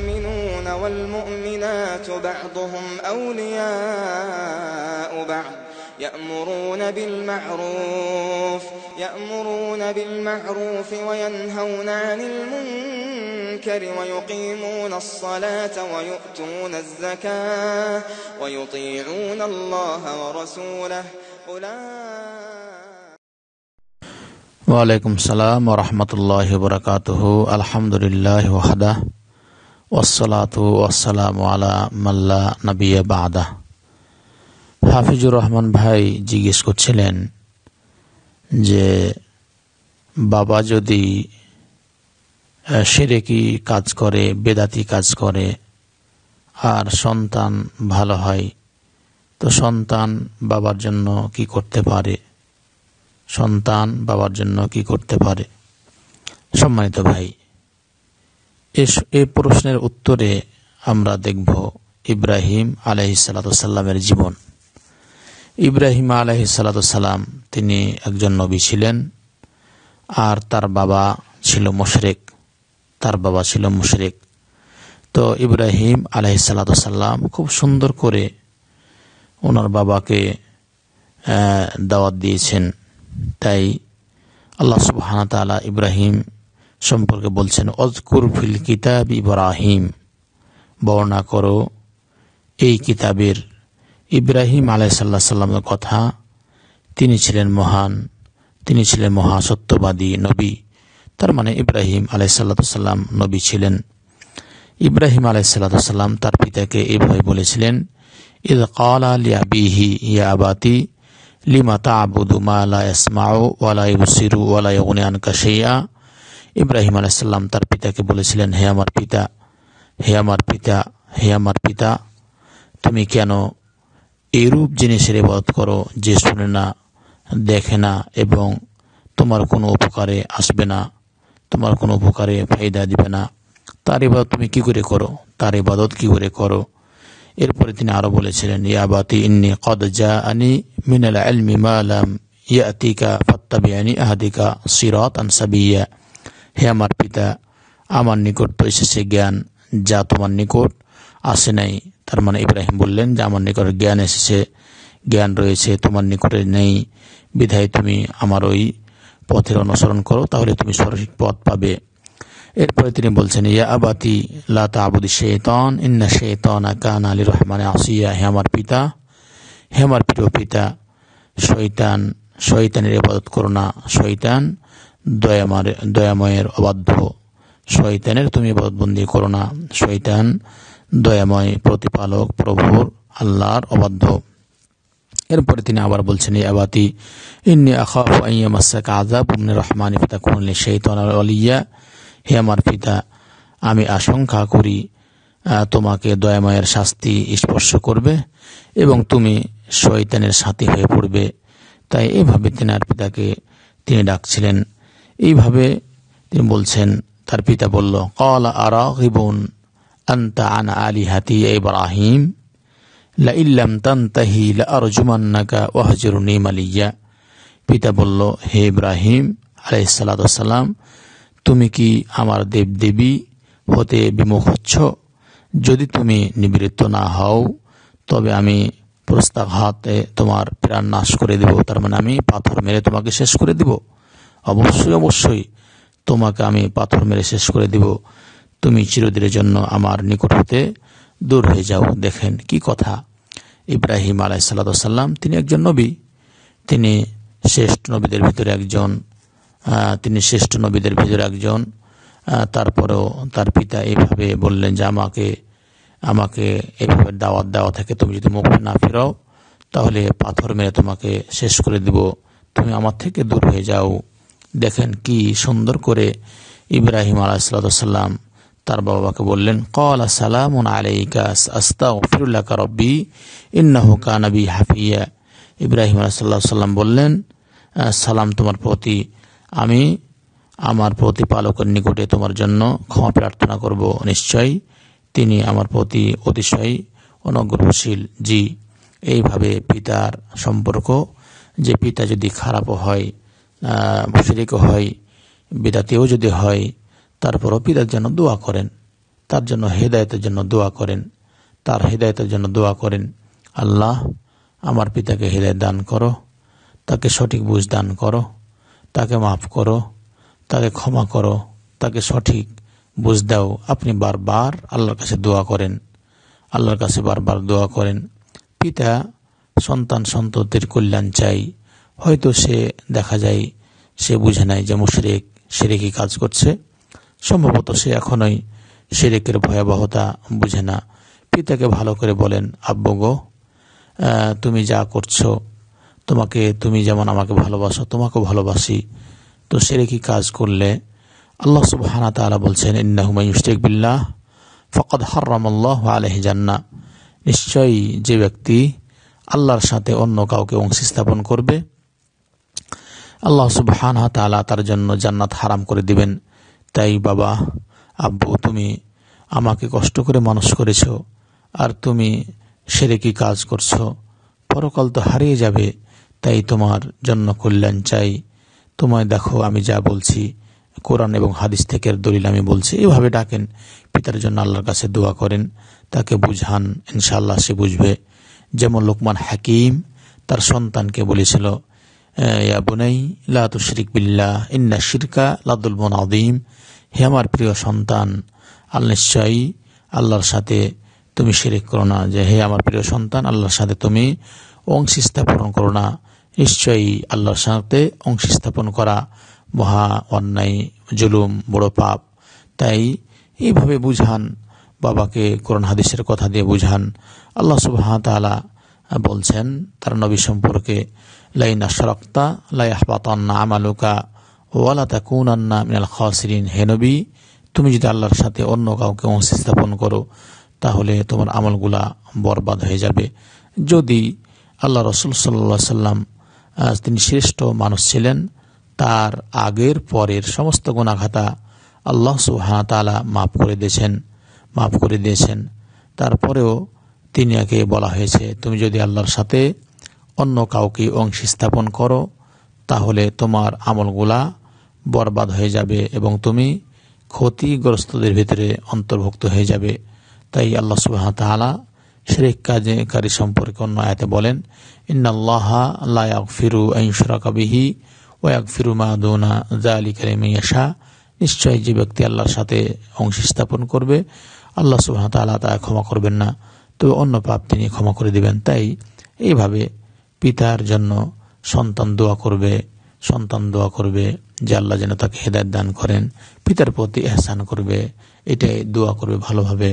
المؤمنون والمؤمنات بعضهم أولياء بعض يأمرون بالمعروف يأمرون بالمعروف وينهون عن المنكر ويقيمون الصلاة ويؤتون الزكاة ويطيعون الله ورسوله أولئك وعليكم السلام ورحمة الله وبركاته الحمد لله وحده মাল্লা হাফিজুর রহমান ভাই জিজ্ঞেস করছিলেন যে বাবা যদি কি কাজ করে বেদাতি কাজ করে আর সন্তান ভালো হয় তো সন্তান বাবার জন্য কি করতে পারে সন্তান বাবার জন্য কি করতে পারে সম্মানিত ভাই এ প্রশ্নের উত্তরে আমরা দেখব ইব্রাহিম আলহি সাল্লামের জীবন ইব্রাহিম আলহি সাল্লাম তিনি একজন নবী ছিলেন আর তার বাবা ছিল মুশরেক তার বাবা ছিল মুশরেক তো ইব্রাহিম আলহি সালাতাম খুব সুন্দর করে ওনার বাবাকে দাওয়াত দিয়েছেন তাই আল্লাহ সুবাহ ইব্রাহিম সম্পর্কে বলছেন অজকুর ফিল কিতাব ইব্রাহিম বর্ণনা করো এই কিতাবের ইব্রাহিম আলাইসাল্লা সাল্লামের কথা তিনি ছিলেন মহান তিনি ছিলেন মহাসত্যবাদী নবী তার মানে ইব্রাহিম আলাইসাল্লাম নবী ছিলেন ইব্রাহিম আলাইসাল্লাম তার পিতাকে এভাবে বলেছিলেন ইদ কাল আলিয়া বিহি ইয়াবাতি লিমাতা আবুদু মালা আলা ইসমাউ ওয়ালাই ইবসিরু ওয়ালাই ইউনিয়ান কাশিয়া ইব্রাহিম আলাইসাল্লাম তার পিতাকে বলেছিলেন হে আমার পিতা হে আমার পিতা হে আমার পিতা তুমি কেন এরূপ জিনিসের ইবাদত করো যে শুনে না দেখে না এবং তোমার কোনো উপকারে আসবে না তোমার কোনো উপকারে ফায়দা দিবে না তার এবার তুমি কি করে করো তার ইবাদত কি করে করো এরপরে তিনি আরও বলেছিলেন ইয়াবাতি ইন্নি কদ যা আনি মিনাল আলমি মালাম ইয়াতিকা আনি আহাদিকা আনসাবি আনসাবিয়া হে আমার পিতা আমার নিকট তো এসেছে জ্ঞান যা তোমার নিকট আসে নাই তার মানে ইব্রাহিম বললেন যে আমার নিকট জ্ঞান এসেছে জ্ঞান রয়েছে তোমার নিকটে নেই বিধায় তুমি আমার ওই পথের অনুসরণ করো তাহলে তুমি সঠিক পথ পাবে এরপরে তিনি বলছেন ইয়া আবাতি লাতা আবুদি শেতন ইন্না শেতন আকান আলী রহমান আসিয়া হে আমার পিতা হে আমার প্রিয় পিতা শৈতান শৈতানের ইবাদত করো না শৈতান দয়াময়ের অবাধ্য শয়তানের তুমি বদবন্দি করো না শয়তান দয়াময় প্রতিপালক প্রভুর আল্লাহর অবাধ্য এরপরে তিনি আবার বলছেন আবাতি ইন্নি আখাফ আজাব উমনে রহমান ইফতা কুনলে সেই তনার অলিয়া হে আমার পিতা আমি আশঙ্কা করি তোমাকে দয়াময়ের শাস্তি স্পর্শ করবে এবং তুমি শৈতানের সাথী হয়ে পড়বে তাই এভাবে তিনি আর পিতাকে তিনি ডাকছিলেন এইভাবে তিনি বলছেন তার পিতা বলল কল আর রিবন আন্তা আন আলী হাতি ইব্রাহিম লাইল্লাম তান্তাহি লারজুমান্নাকা ওয়াহজরুনি মালিয়া পিতা বলল হে ইব্রাহিম আলাইসাল্লাম তুমি কি আমার দেবদেবী হতে বিমুখ হচ্ছ যদি তুমি নিবৃত্ত না হও তবে আমি প্রস্তাব হাতে তোমার প্রাণ নাশ করে দেব তার মানে আমি পাথর মেরে তোমাকে শেষ করে দেবো অবশ্যই অবশ্যই তোমাকে আমি পাথর মেরে শেষ করে দিব তুমি চিরদিনের জন্য আমার নিকট হতে দূর হয়ে যাও দেখেন কি কথা ইব্রাহিম আলাই সাল্লাম তিনি একজন নবী তিনি শ্রেষ্ঠ নবীদের ভিতরে একজন তিনি শ্রেষ্ঠ নবীদের ভিতরে একজন তারপরেও তার পিতা এভাবে বললেন যে আমাকে আমাকে এভাবে দাওয়াত দেওয়া থাকে তুমি যদি মুখ না ফেরাও তাহলে পাথর মেরে তোমাকে শেষ করে দিব তুমি আমার থেকে দূর হয়ে যাও দেখেন কি সুন্দর করে ইব্রাহিম আলাহিসাল্লাম তার বাবাকে বললেন কল আসসালাম আলাইকাস আস্তা ফিরুল্লাহ রব্বি ইন্নাহু কানবি হাফিয়া ইব্রাহিম আলাহিসাল্লাহ সাল্লাম বললেন সালাম তোমার প্রতি আমি আমার প্রতিপালকের নিকটে তোমার জন্য ক্ষমা প্রার্থনা করব নিশ্চয়ই তিনি আমার প্রতি অতিশয় অনুগ্রহশীল জি এইভাবে পিতার সম্পর্ক যে পিতা যদি খারাপও হয় মুশরিকও হয় বিদাতিও যদি হয় তারপরও পিতার জন্য দোয়া করেন তার জন্য হেদায়তের জন্য দোয়া করেন তার হেদায়তের জন্য দোয়া করেন আল্লাহ আমার পিতাকে হৃদয় দান করো তাকে সঠিক বুঝ দান করো তাকে মাফ করো তাকে ক্ষমা করো তাকে সঠিক বুঝ দাও আপনি বারবার আল্লাহর কাছে দোয়া করেন আল্লাহর কাছে বারবার দোয়া করেন পিতা সন্তান সন্ততির কল্যাণ চাই হয়তো সে দেখা যায় সে বুঝে নাই যে মুশরেক সেরেকি কাজ করছে সম্ভবত সে এখনই সেরেকের ভয়াবহতা বুঝে না পিতাকে ভালো করে বলেন আব্বু গো তুমি যা করছো তোমাকে তুমি যেমন আমাকে ভালোবাসো তোমাকেও ভালোবাসি তো সেরেকি কাজ করলে আল্লাহ সুবাহানা তালা বলছেন ইন্না বিল্লাহ ফকদ হর্রমল্লাহ আলহ জান্না নিশ্চয়ই যে ব্যক্তি আল্লাহর সাথে অন্য কাউকে অংশী স্থাপন করবে আল্লাহ সুবহান তালা তার জন্য জান্নাত হারাম করে দিবেন তাই বাবা আব্বু তুমি আমাকে কষ্ট করে মানুষ করেছ আর তুমি সেরে কি কাজ করছো পরকাল তো হারিয়ে যাবে তাই তোমার জন্য কল্যাণ চাই তোমায় দেখো আমি যা বলছি কোরআন এবং হাদিস থেকে দলিল আমি বলছি এভাবে ডাকেন পিতার জন্য আল্লাহর কাছে দোয়া করেন তাকে বুঝান ইনশাল্লাহ সে বুঝবে যেমন লোকমান হাকিম তার সন্তানকে বলেছিল ইয়া বিল্লাহ ইন্না শিরকা লাদুল বোন আদিম হে আমার প্রিয় সন্তান আল নিশ্চয়ই আল্লাহর সাথে তুমি শিরিক করো না যে হে আমার প্রিয় সন্তান আল্লাহর সাথে তুমি অংশ স্থাপন করো না নিশ্চয়ই আল্লাহর সাথে অংশ স্থাপন করা মহা অন্যায় জুলুম বড় পাপ তাই এইভাবে বুঝান বাবাকে কোরআন হাদিসের কথা দিয়ে বুঝান আল্লাহ সুবাহ বলছেন তার নবী সম্পর্কে লাইনা সরক্তা লাইয়াহবাতান্না আমালুকা ওয়ালা তাকুনান্না মিনাল খাসিরিন হেনবি তুমি যদি আল্লাহর সাথে অন্য কাউকে অংশ স্থাপন করো তাহলে তোমার আমলগুলা বরবাদ হয়ে যাবে যদি আল্লাহ রসুল সাল্লা সাল্লাম তিনি শ্রেষ্ঠ মানুষ ছিলেন তার আগের পরের সমস্ত গোনাঘাতা আল্লাহ সুহানা মাফ করে দিয়েছেন মাফ করে দিয়েছেন তারপরেও তিনি তিনিকে বলা হয়েছে তুমি যদি আল্লাহর সাথে অন্য কাউকে অংশ স্থাপন করো তাহলে তোমার আমলগুলা বরবাদ হয়ে যাবে এবং তুমি ক্ষতিগ্রস্তদের ভিতরে অন্তর্ভুক্ত হয়ে যাবে তাই আল্লাহ সুবাহ তালা কাজে কারী সম্পর্কে অন্য আয়তে বলেন ইন্নাল্লাহা লায়াক ফিরু আইনসরা কাবিহি ওয়াক ফিরু মাদুনা জালি আলী কালিমিয়াশা নিশ্চয়ই যে ব্যক্তি আল্লাহর সাথে অংশ স্থাপন করবে আল্লাহ সুবাহ তালা তা ক্ষমা করবেন না তবে অন্য পাপ তিনি ক্ষমা করে দিবেন তাই এইভাবে পিতার জন্য সন্তান দোয়া করবে সন্তান দোয়া করবে যে আল্লাহ যেন তাকে হেদায়ত দান করেন পিতার প্রতি এহসান করবে এটাই দোয়া করবে ভালোভাবে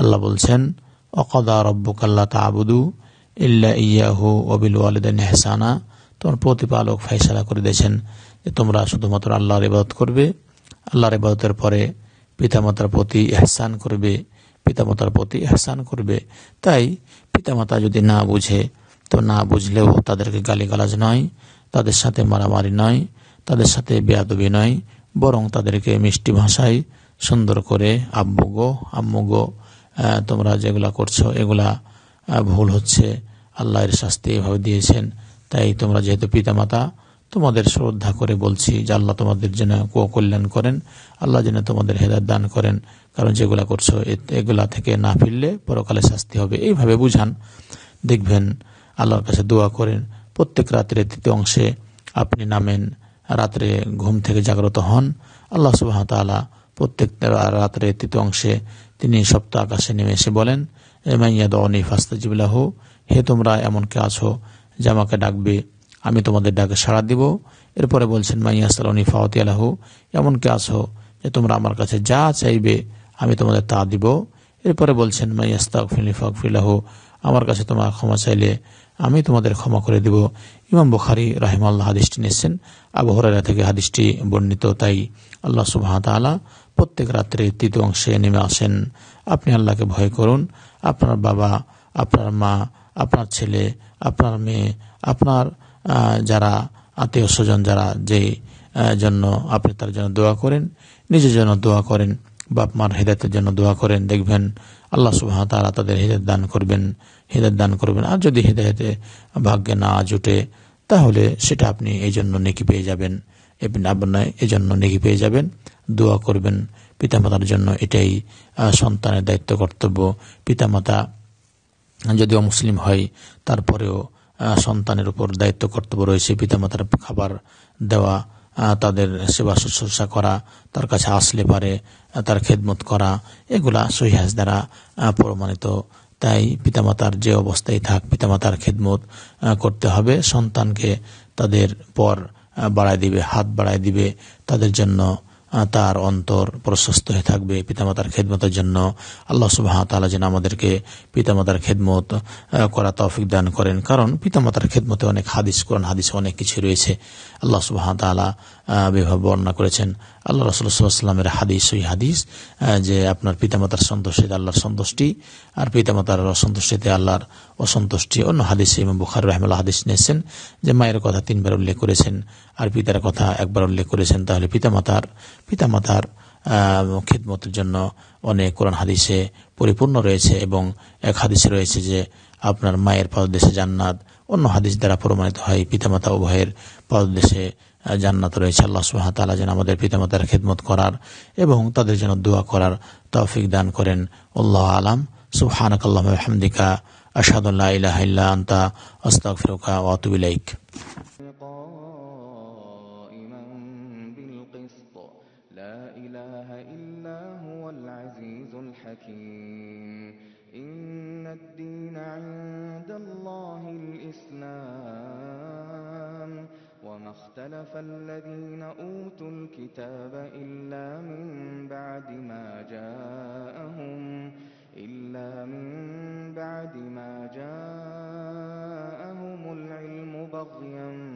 আল্লাহ বলছেন অকদা রব্বকাল্লা তাবুদু ইল্লা ইয়াহু অবিল ওয়ালিদান এহসানা তোমার প্রতিপালক ফেসলা করে দিয়েছেন যে তোমরা শুধুমাত্র আল্লাহর ইবাদত করবে আল্লাহর ইবাদতের পরে পিতামাতার প্রতি এহসান করবে পিতামাতার প্রতি এহসান করবে তাই পিতামাতা যদি না বুঝে তো না বুঝলেও তাদেরকে গালিগালাজ নয় তাদের সাথে মারামারি নয় তাদের সাথে বেয়াদবি নয় বরং তাদেরকে মিষ্টি ভাষায় সুন্দর করে আব্বু গো আম্মু গো তোমরা যেগুলা করছো এগুলা ভুল হচ্ছে আল্লাহর শাস্তি এভাবে দিয়েছেন তাই তোমরা যেহেতু পিতামাতা তোমাদের শ্রদ্ধা করে বলছি যে আল্লাহ তোমাদের যেন কল্যাণ করেন আল্লাহ যেন তোমাদের হেদায়ত দান করেন কারণ যেগুলা করছো এগুলা থেকে না ফিরলে পরকালে শাস্তি হবে এইভাবে বুঝান দেখবেন আল্লাহর কাছে দোয়া করেন প্রত্যেক রাত্রে তৃতীয় অংশে আপনি নামেন রাত্রে ঘুম থেকে জাগ্রত হন আল্লাহ সুবাহতালা প্রত্যেক রাত্রে তৃতীয় অংশে তিনি সপ্তাহ আকাশে নেমে এসে বলেন এমাইয়াদ অনি ফাস্তাজিবুল্লাহ হে তোমরা এমন কে আছো যে আমাকে ডাকবে আমি তোমাদের ডাকে সাড়া দিব এরপরে বলছেন মাইয়াসালনি ফাওয়াতি আলাহু এমন কে আছো যে তোমরা আমার কাছে যা চাইবে আমি তোমাদের তা দিব এরপরে বলছেন মাইয়াস্তাক ফিলিফাক ফিলাহু আমার কাছে তোমার ক্ষমা চাইলে আমি তোমাদের ক্ষমা করে দেব ইমাম বুখারি আল্লাহ হাদিসটি নিয়েছেন আবু থেকে হাদিসটি বর্ণিত তাই আল্লাহ সুবাহতালা প্রত্যেক রাত্রে তৃতীয় অংশে নেমে আসেন আপনি আল্লাহকে ভয় করুন আপনার বাবা আপনার মা আপনার ছেলে আপনার মেয়ে আপনার যারা আত্মীয় স্বজন যারা যে জন্য আপনি তার জন্য দোয়া করেন নিজের জন্য দোয়া করেন বাপ মার হৃদায়তের জন্য দোয়া করেন দেখবেন আল্লাহ সুবাহ তারা তাদের হৃদয় দান করবেন হৃদয় দান করবেন আর যদি হৃদয়তে ভাগ্যে না জুটে তাহলে সেটা আপনি এই জন্য নেকি পেয়ে যাবেন এবং আপনার এই জন্য নেকি পেয়ে যাবেন দোয়া করবেন পিতামাতার জন্য এটাই সন্তানের দায়িত্ব কর্তব্য পিতামাতা যদি অমুসলিম হয় তারপরেও সন্তানের উপর দায়িত্ব কর্তব্য রয়েছে পিতামাতার খাবার দেওয়া তাদের সেবা শুশ্রূষা করা তার কাছে আসলে পারে তার খেদমত করা এগুলা সহিহাজ দ্বারা প্রমাণিত তাই পিতামাতার যে অবস্থায় থাক পিতামাতার খেদমত করতে হবে সন্তানকে তাদের পর বাড়ায় দিবে হাত বাড়ায় দিবে তাদের জন্য তার অন্তর প্রশস্ত হয়ে থাকবে পিতামাতার খেদমতের জন্য আল্লাহ সুবাহ তালা যেন আমাদেরকে পিতামাতার খেদমত করা তৌফিক দান করেন কারণ পিতামাতার খেদমতে অনেক হাদিস করেন হাদিস অনেক কিছু রয়েছে আল্লাহ সুবাহ তালা বিভাব বর্ণনা করেছেন আল্লাহ রসুল্লাহামের হাদিস ওই হাদিস যে আপনার পিতামাতার সন্তুষ্টিতে আল্লাহর সন্তুষ্টি আর পিতামাতার অসন্তুষ্টিতে আল্লাহর অসন্তুষ্টি অন্য হাদিস ইমাম বুখার রহমাল হাদিস নিয়েছেন যে মায়ের কথা তিনবার উল্লেখ করেছেন আর পিতার কথা একবার উল্লেখ করেছেন তাহলে পিতামাতার পিতামাতার খিদমতের জন্য অনেক কোরআন হাদিসে পরিপূর্ণ রয়েছে এবং এক হাদিসে রয়েছে যে আপনার মায়ের দেশে জান্নাত অন্য হাদিস দ্বারা প্রমাণিত হয় পিতামাতা উভয়ের দেশে জান্নাত রয়েছে আল্লাহ আলা যেন আমাদের পিতামাতার খেদমত করার এবং তাদের জন্য দোয়া করার তৌফিক দান করেন উল্লাহ আলাম সুহানক আল্লাহ হামদিকা আসাদুল্লাহ ইহ্লা ইল্লা আন্তা আস্তাগফিরুকা ওয়া আতুবু اخْتَلَفَ الَّذِينَ أُوتُوا الْكِتَابَ إِلَّا مِن بَعْدِ مَا جَاءَهُمْ إلا من بعد ما جاءهم العلم بغيا